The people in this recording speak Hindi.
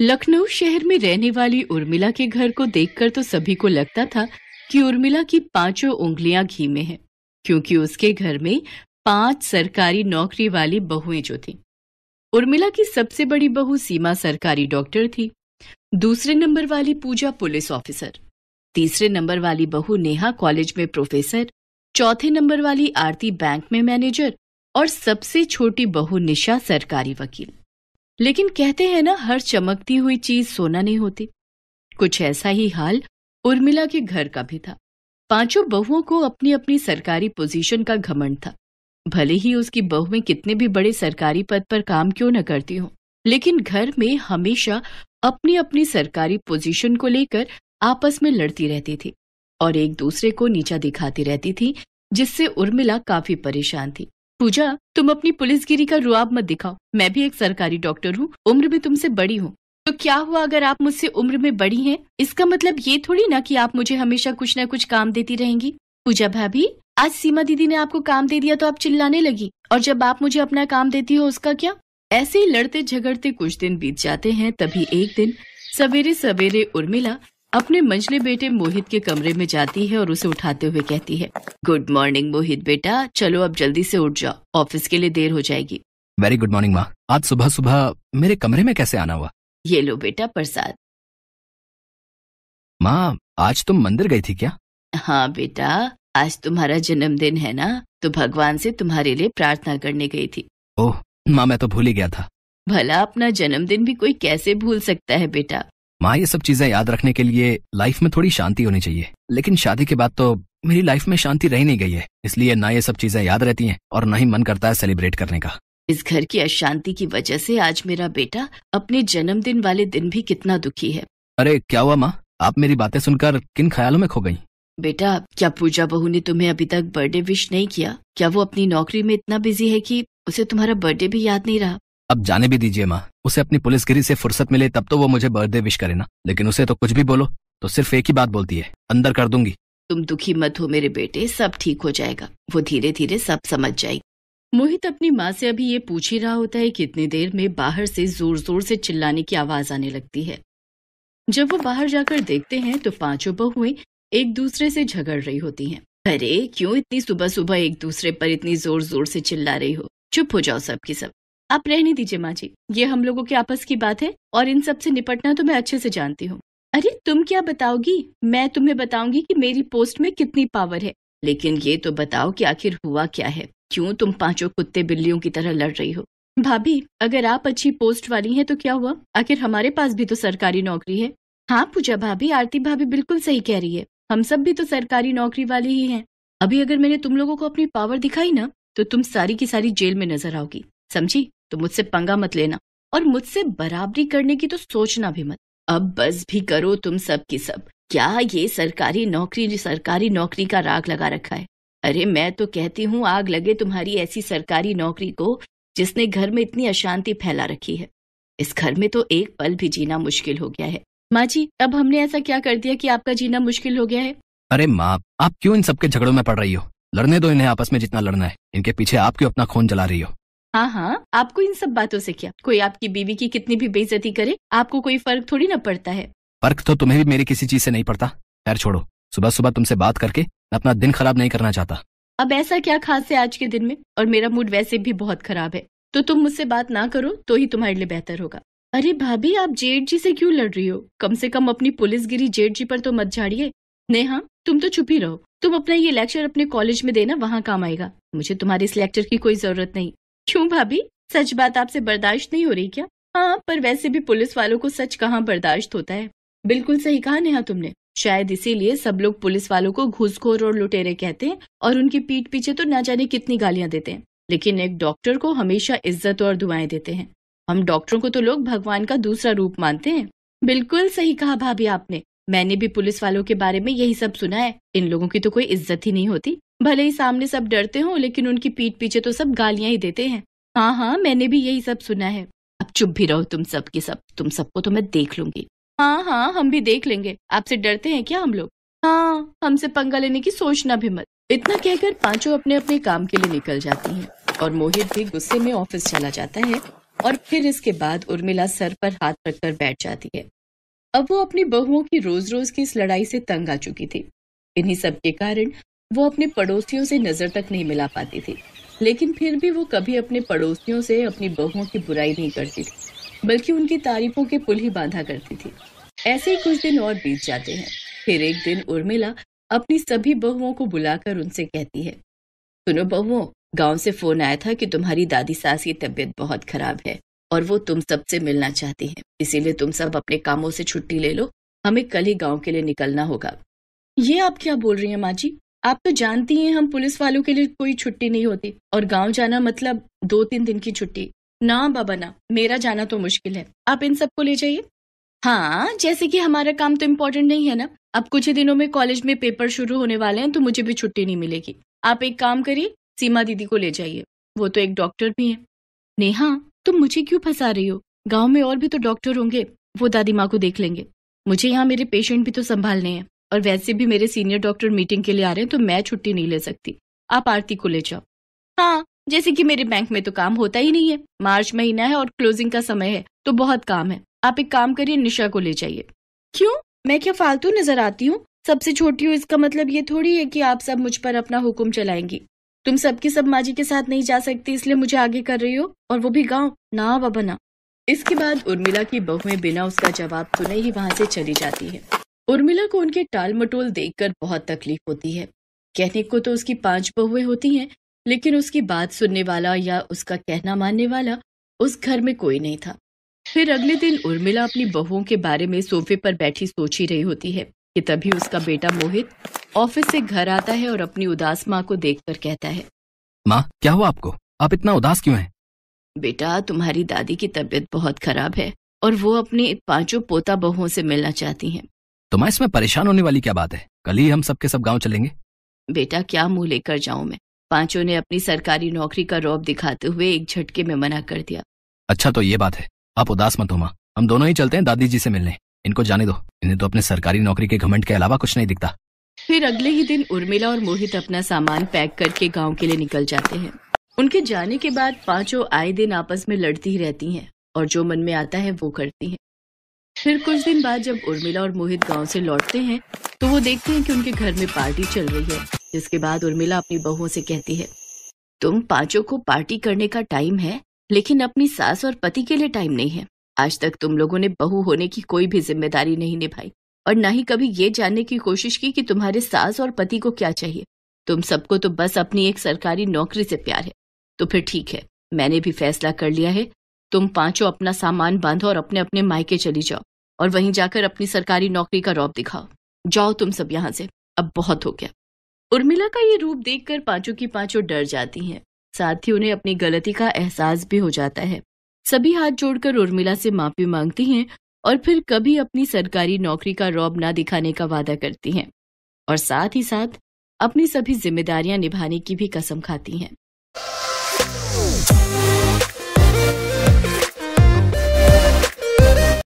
लखनऊ शहर में रहने वाली उर्मिला के घर को देखकर तो सभी को लगता था कि उर्मिला की पांचों उंगलियां घी में हैं, क्योंकि उसके घर में पांच सरकारी नौकरी वाली बहुएं जो थी उर्मिला की सबसे बड़ी बहू सीमा सरकारी डॉक्टर थी दूसरे नंबर वाली पूजा पुलिस ऑफिसर तीसरे नंबर वाली बहू नेहा कॉलेज में प्रोफेसर चौथे नंबर वाली आरती बैंक में मैनेजर और सबसे छोटी बहू निशा सरकारी वकील लेकिन कहते हैं ना हर चमकती हुई चीज सोना नहीं होती कुछ ऐसा ही हाल उर्मिला के घर का भी था पांचों बहुओं को अपनी अपनी सरकारी पोजीशन का घमंड था भले ही उसकी बहुएं कितने भी बड़े सरकारी पद पर काम क्यों न करती हों लेकिन घर में हमेशा अपनी अपनी सरकारी पोजीशन को लेकर आपस में लड़ती रहती थी और एक दूसरे को नीचा दिखाती रहती थी जिससे उर्मिला काफी परेशान थी पूजा तुम अपनी पुलिसगिरी का रुआब मत दिखाओ मैं भी एक सरकारी डॉक्टर हूँ उम्र में तुमसे बड़ी हूँ तो क्या हुआ अगर आप मुझसे उम्र में बड़ी हैं इसका मतलब ये थोड़ी ना कि आप मुझे हमेशा कुछ न कुछ काम देती रहेंगी पूजा भाभी आज सीमा दीदी ने आपको काम दे दिया तो आप चिल्लाने लगी और जब आप मुझे अपना काम देती हो उसका क्या ऐसे ही लड़ते झगड़ते कुछ दिन बीत जाते हैं तभी एक दिन सवेरे सवेरे उर्मिला अपने मंझले बेटे मोहित के कमरे में जाती है और उसे उठाते हुए कहती है गुड मॉर्निंग मोहित बेटा चलो अब जल्दी से उठ जाओ ऑफिस के लिए देर हो जाएगी वेरी गुड मॉर्निंग माँ आज सुबह सुबह मेरे कमरे में कैसे आना हुआ ये लो बेटा प्रसाद माँ आज तुम मंदिर गई थी क्या हाँ बेटा आज तुम्हारा जन्मदिन है ना तो भगवान से तुम्हारे लिए प्रार्थना करने गई थी ओह माँ मैं तो भूल ही गया था भला अपना जन्मदिन भी कोई कैसे भूल सकता है बेटा माँ ये सब चीजें याद रखने के लिए लाइफ में थोड़ी शांति होनी चाहिए लेकिन शादी के बाद तो मेरी लाइफ में शांति रह नहीं गई है इसलिए ना ये सब चीजें याद रहती हैं और ना ही मन करता है सेलिब्रेट करने का इस घर की अशांति की वजह से आज मेरा बेटा अपने जन्मदिन वाले दिन भी कितना दुखी है अरे क्या हुआ माँ आप मेरी बातें सुनकर किन ख्यालों में खो गयी बेटा क्या पूजा बहू ने तुम्हें अभी तक बर्थडे विश नहीं किया क्या वो अपनी नौकरी में इतना बिजी है कि उसे तुम्हारा बर्थडे भी याद नहीं रहा अब जाने भी दीजिए माँ उसे अपनी पुलिसगिरी से फुर्सत मिले तब तो वो मुझे बर्थडे विश करे ना लेकिन उसे तो कुछ भी बोलो तो सिर्फ एक ही बात बोलती है अंदर कर दूंगी तुम दुखी मत हो मेरे बेटे सब ठीक हो जाएगा वो धीरे धीरे सब समझ जाएगी मोहित अपनी माँ से अभी ये पूछ ही रहा होता है कि इतनी देर में बाहर से जोर जोर से चिल्लाने की आवाज आने लगती है जब वो बाहर जाकर देखते हैं तो पांचों बहुएं एक दूसरे से झगड़ रही होती हैं। अरे क्यों इतनी सुबह सुबह एक दूसरे पर इतनी जोर जोर से चिल्ला रही हो चुप हो जाओ सबकी सब आप रहने दीजिए माँ जी ये हम लोगों के आपस की बात है और इन सब से निपटना तो मैं अच्छे से जानती हूँ अरे तुम क्या बताओगी मैं तुम्हें बताऊंगी कि मेरी पोस्ट में कितनी पावर है लेकिन ये तो बताओ कि आखिर हुआ क्या है क्यों तुम पांचों कुत्ते बिल्लियों की तरह लड़ रही हो भाभी अगर आप अच्छी पोस्ट वाली हैं तो क्या हुआ आखिर हमारे पास भी तो सरकारी नौकरी है हाँ पूजा भाभी आरती भाभी बिल्कुल सही कह रही है हम सब भी तो सरकारी नौकरी वाले ही हैं अभी अगर मैंने तुम लोगों को अपनी पावर दिखाई ना तो तुम सारी की सारी जेल में नजर आओगी समझी तो मुझसे पंगा मत लेना और मुझसे बराबरी करने की तो सोचना भी मत अब बस भी करो तुम सब की सब क्या ये सरकारी नौकरी सरकारी नौकरी का राग लगा रखा है अरे मैं तो कहती हूँ आग लगे तुम्हारी ऐसी सरकारी नौकरी को जिसने घर में इतनी अशांति फैला रखी है इस घर में तो एक पल भी जीना मुश्किल हो गया है माँ जी अब हमने ऐसा क्या कर दिया कि आपका जीना मुश्किल हो गया है अरे माँ आप क्यों इन सबके झगड़ों में पड़ रही हो लड़ने दो इन्हें आपस में जितना लड़ना है इनके पीछे आप क्यों अपना खून जला रही हो हाँ हाँ आपको इन सब बातों से क्या कोई आपकी बीवी की कितनी भी बेइज्जती करे आपको कोई फर्क थोड़ी ना पड़ता है फर्क तो तुम्हें भी मेरी किसी चीज से नहीं पड़ता खैर छोड़ो सुबह सुबह तुमसे बात करके मैं अपना दिन खराब नहीं करना चाहता अब ऐसा क्या खास है आज के दिन में और मेरा मूड वैसे भी बहुत खराब है तो तुम मुझसे बात ना करो तो ही तुम्हारे लिए बेहतर होगा अरे भाभी आप जेठ जी से क्यों लड़ रही हो कम से कम अपनी पुलिस गिरी जेठ जी पर तो मत झाड़िए नेहा तुम तो छुपी ही रहो तुम अपना ये लेक्चर अपने कॉलेज में देना वहाँ काम आएगा मुझे तुम्हारे इस लेक्चर की कोई जरूरत नहीं क्यों भाभी सच बात आपसे बर्दाश्त नहीं हो रही क्या हाँ पर वैसे भी पुलिस वालों को सच कहाँ बर्दाश्त होता है बिल्कुल सही कहा नेहा तुमने शायद इसीलिए सब लोग पुलिस वालों को घुसखोर और लुटेरे कहते हैं और उनकी पीठ पीछे तो न जाने कितनी गालियां देते हैं लेकिन एक डॉक्टर को हमेशा इज्जत और दुआएं देते हैं हम डॉक्टरों को तो लोग भगवान का दूसरा रूप मानते हैं बिल्कुल सही कहा भाभी आपने मैंने भी पुलिस वालों के बारे में यही सब सुना है इन लोगों की तो कोई इज्जत ही नहीं होती भले ही सामने सब डरते हो लेकिन उनकी पीठ पीछे तो सब गालियां ही देते हैं हाँ हाँ मैंने भी यही सब सुना है अब चुप भी रहो तुम सब के सब तुम सबको तो मैं देख लूंगी हाँ हाँ हम भी देख लेंगे आपसे डरते हैं क्या हम लोग हाँ हमसे पंगा लेने की सोचना भी मत इतना कहकर पांचों अपने अपने काम के लिए निकल जाती हैं और मोहित भी गुस्से में ऑफिस चला जाता है और फिर इसके बाद उर्मिला सर पर हाथ रखकर बैठ जाती है अब वो अपनी बहुओं की रोज रोज की इस लड़ाई से तंग आ चुकी थी इन्हीं सब के कारण वो अपने पड़ोसियों से नजर तक नहीं मिला पाती थी लेकिन फिर भी वो कभी अपने पड़ोसियों से अपनी बहुओं की बुराई नहीं करती थी बल्कि उनकी तारीफों के पुल ही बांधा करती थी ऐसे ही कुछ दिन और बीत जाते हैं फिर एक दिन उर्मिला अपनी सभी बहुओं को बुलाकर उनसे कहती है सुनो बहुओं गांव से फोन आया था कि तुम्हारी दादी सास की तबीयत बहुत खराब है और वो तुम सबसे मिलना चाहती है इसीलिए तुम सब अपने कामों से छुट्टी ले लो हमें कल ही गांव के लिए निकलना होगा ये आप क्या बोल रही हैं माँ जी आप तो जानती हैं हम पुलिस वालों के लिए कोई छुट्टी नहीं होती और गांव जाना मतलब दो तीन दिन की छुट्टी ना बाबा ना मेरा जाना तो मुश्किल है आप इन सबको ले जाइए हाँ जैसे कि हमारा काम तो इम्पोर्टेंट नहीं है ना अब कुछ ही दिनों में कॉलेज में पेपर शुरू होने वाले हैं तो मुझे भी छुट्टी नहीं मिलेगी आप एक काम करिए सीमा दीदी को ले जाइए वो तो एक डॉक्टर भी है नेहा तुम मुझे क्यों फंसा रही हो गाँव में और भी तो डॉक्टर होंगे वो दादी माँ को देख लेंगे मुझे यहाँ मेरे पेशेंट भी तो संभालने हैं और वैसे भी मेरे सीनियर डॉक्टर मीटिंग के लिए आ रहे हैं तो मैं छुट्टी नहीं ले सकती आप आरती को ले जाओ हाँ जैसे कि मेरे बैंक में तो काम होता ही नहीं है मार्च महीना है और क्लोजिंग का समय है तो बहुत काम है आप एक काम करिए निशा को ले जाइए क्यों मैं क्या फालतू नजर आती हूँ सबसे छोटी हूँ इसका मतलब ये थोड़ी है कि आप सब मुझ पर अपना हुक्म चलाएंगी तुम सबकी सब माजी के साथ नहीं जा सकती इसलिए मुझे आगे कर रही हो और वो भी गाँव ना बाबा ना इसके बाद उर्मिला की बहुएं बिना उसका जवाब सुने तो ही वहां से चली जाती है उर्मिला को उनके टाल मटोल देखकर बहुत तकलीफ होती है कहने को तो उसकी पांच बहुएं होती हैं लेकिन उसकी बात सुनने वाला या उसका कहना मानने वाला उस घर में कोई नहीं था फिर अगले दिन उर्मिला अपनी बहुओं के बारे में सोफे पर बैठी सोच ही रही होती है कि तभी उसका बेटा मोहित ऑफिस से घर आता है और अपनी उदास माँ को देखकर कहता है माँ क्या हुआ आपको आप इतना उदास क्यों हैं? बेटा तुम्हारी दादी की तबीयत बहुत खराब है और वो अपने पांचों पोता बहुओं से मिलना चाहती हैं। तो माँ इसमें परेशान होने वाली क्या बात है कल ही हम सबके सब, सब गाँव चलेंगे बेटा क्या मुंह लेकर जाऊँ मैं पांचों ने अपनी सरकारी नौकरी का रौब दिखाते हुए एक झटके में मना कर दिया अच्छा तो ये बात है आप उदास मत हो माँ हम दोनों ही चलते हैं दादी जी से मिलने इनको जाने दो इन्हें तो अपने सरकारी नौकरी के घमंड के अलावा कुछ नहीं दिखता फिर अगले ही दिन उर्मिला और मोहित अपना सामान पैक करके गांव के लिए निकल जाते हैं उनके जाने के बाद पांचों आए दिन आपस में लड़ती ही रहती हैं और जो मन में आता है वो करती हैं फिर कुछ दिन बाद जब उर्मिला और मोहित गांव से लौटते हैं तो वो देखते हैं कि उनके घर में पार्टी चल रही है जिसके बाद उर्मिला अपनी बहुओं से कहती है तुम पांचों को पार्टी करने का टाइम है लेकिन अपनी सास और पति के लिए टाइम नहीं है आज तक तुम लोगों ने बहू होने की कोई भी जिम्मेदारी नहीं निभाई और ना ही कभी ये जानने की कोशिश की कि तुम्हारे सास और पति को क्या चाहिए तुम सबको तो बस अपनी एक सरकारी नौकरी से प्यार है तो फिर ठीक है मैंने भी फैसला कर लिया है तुम पांचों अपना सामान बांधो और अपने अपने मायके चली जाओ और वहीं जाकर अपनी सरकारी नौकरी का रौब दिखाओ जाओ तुम सब यहाँ से अब बहुत हो गया उर्मिला का ये रूप देखकर पांचों की पांचों डर जाती हैं साथ ही उन्हें अपनी गलती का एहसास भी हो जाता है सभी हाथ जोड़कर उर्मिला से माफी मांगती हैं और फिर कभी अपनी सरकारी नौकरी का रौब ना दिखाने का वादा करती हैं और साथ ही साथ अपनी सभी जिम्मेदारियां निभाने की भी कसम खाती हैं